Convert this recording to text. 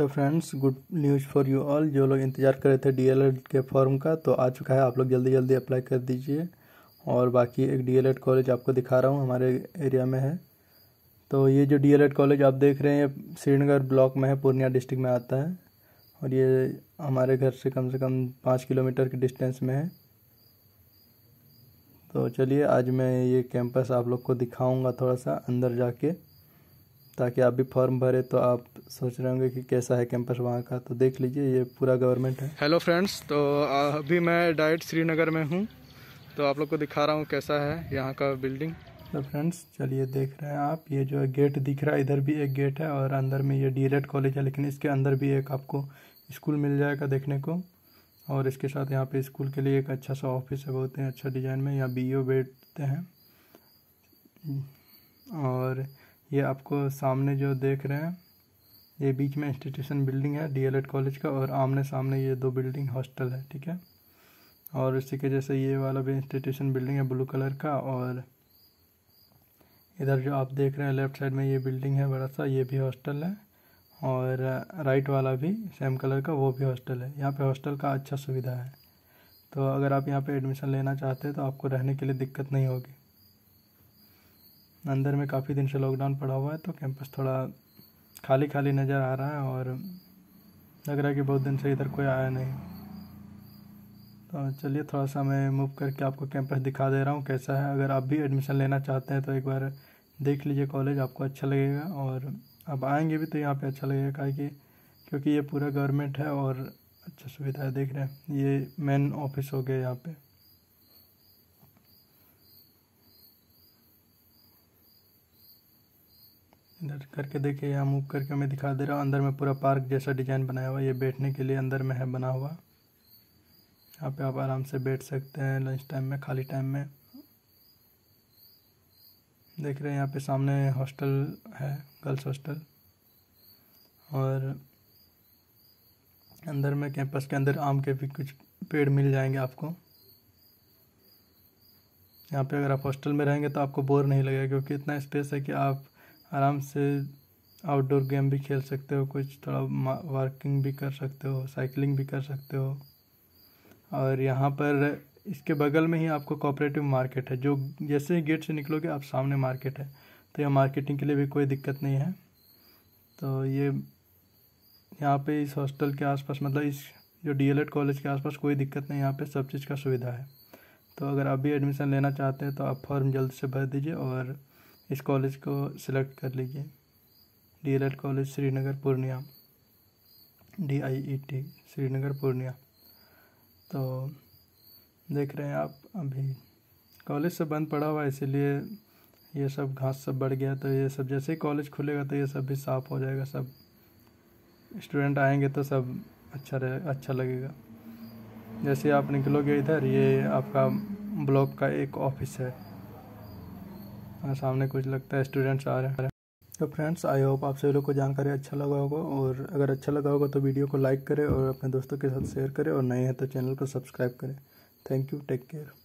तो friends good news for you all जो लोग इंतज़ार कर रहे थे डी के फॉर्म का तो आ चुका है आप लोग जल्दी जल्दी अप्लाई कर दीजिए और बाकी एक डी कॉलेज आपको दिखा रहा हूँ हमारे एरिया में है तो ये जो डी कॉलेज आप देख रहे हैं ये श्रीनगर ब्लॉक में है पूर्णिया डिस्ट्रिक्ट में आता है और ये हमारे घर से कम से कम पाँच किलोमीटर के डिस्टेंस में है तो चलिए आज मैं ये कैंपस आप लोग को दिखाऊँगा थोड़ा सा अंदर जाके ताकि आप भी फॉर्म भरे तो आप सोच रहे होंगे कि कैसा है कैंपस वहाँ का तो देख लीजिए ये पूरा गवर्नमेंट है हेलो फ्रेंड्स तो अभी मैं डायरेक्ट श्रीनगर में हूँ तो आप लोग को दिखा रहा हूँ कैसा है यहाँ का बिल्डिंग तो फ्रेंड्स चलिए देख रहे हैं आप ये जो है गेट दिख रहा है इधर भी एक गेट है और अंदर में ये डी कॉलेज है लेकिन इसके अंदर भी एक आपको स्कूल मिल जाएगा देखने को और इसके साथ यहाँ पे स्कूल के लिए एक अच्छा सा ऑफिस है बहुत ही अच्छा डिज़ाइन में यहाँ बी बैठते हैं और ये आपको सामने जो देख रहे हैं ये बीच में इंस्टीट्यूशन बिल्डिंग है डी कॉलेज का और आमने सामने ये दो बिल्डिंग हॉस्टल है ठीक है और इसी के जैसे ये वाला भी इंस्टीट्यूशन बिल्डिंग है ब्लू कलर का और इधर जो आप देख रहे हैं लेफ्ट साइड में ये बिल्डिंग है बड़ा सा ये भी हॉस्टल है और राइट वाला भी सेम कलर का वो भी हॉस्टल है यहाँ पे हॉस्टल का अच्छा सुविधा है तो अगर आप यहाँ पे एडमिशन लेना चाहते हैं तो आपको रहने के लिए दिक्कत नहीं होगी अंदर में काफ़ी दिन से लॉकडाउन पड़ा हुआ है तो कैंपस थोड़ा खाली खाली नज़र आ रहा है और लग रहा है कि बहुत दिन से इधर कोई आया नहीं तो चलिए थोड़ा सा मैं मूव करके आपको कैंपस दिखा दे रहा हूँ कैसा है अगर आप भी एडमिशन लेना चाहते हैं तो एक बार देख लीजिए कॉलेज आपको अच्छा लगेगा और आप आएंगे भी तो यहाँ पे अच्छा लगेगा का कि क्योंकि ये पूरा गवर्नमेंट है और अच्छा सुविधा है देख रहे हैं ये मेन ऑफिस हो गया यहाँ पर इधर करके देखिए यहाँ मूव करके मैं दिखा दे रहा हूँ अंदर में पूरा पार्क जैसा डिज़ाइन बनाया हुआ ये बैठने के लिए अंदर में है बना हुआ यहाँ पे आप आराम से बैठ सकते हैं लंच टाइम में खाली टाइम में देख रहे हैं यहाँ पे सामने हॉस्टल है गर्ल्स हॉस्टल और अंदर में कैंपस के अंदर आम के भी कुछ पेड़ मिल जाएंगे आपको यहाँ पे अगर आप हॉस्टल में रहेंगे तो आपको बोर नहीं लगेगा क्योंकि इतना स्पेस है कि आप आराम से आउटडोर गेम भी खेल सकते हो कुछ थोड़ा वर्किंग भी कर सकते हो साइकिलिंग भी कर सकते हो और यहाँ पर इसके बगल में ही आपको कोऑपरेटिव मार्केट है जो जैसे ही गेट से निकलोगे आप सामने मार्केट है तो यहाँ मार्केटिंग के लिए भी कोई दिक्कत नहीं है तो ये यहाँ पे इस हॉस्टल के आसपास मतलब इस जो डीएलएड कॉलेज के आसपास कोई दिक्कत नहीं यहाँ पे सब चीज़ का सुविधा है तो अगर आप भी एडमिशन लेना चाहते हैं तो आप फॉर्म जल्द से भर दीजिए और इस कॉलेज को सिलेक्ट कर लीजिए D L college Srinagar Purnia D I E T Srinagar Purnia तो देख रहे हैं आप अभी कॉलेज से बंद पड़ा हुआ है इसीलिए ये सब घास सब बढ़ गया तो ये सब जैसे ही कॉलेज खुलेगा तो ये सब भी साफ़ हो जाएगा सब स्टूडेंट आएंगे तो सब अच्छा रहे अच्छा लगेगा जैसे आप निकलोगे इधर ये आपका ब्लॉक का एक ऑफिस है हाँ सामने कुछ लगता है स्टूडेंट्स आ रहे हैं तो फ्रेंड्स आई होप आप सभी लोग को जानकारी अच्छा लगा होगा और अगर अच्छा लगा होगा तो वीडियो को लाइक करें और अपने दोस्तों के साथ शेयर करें और नए हैं तो चैनल को सब्सक्राइब करें थैंक यू टेक केयर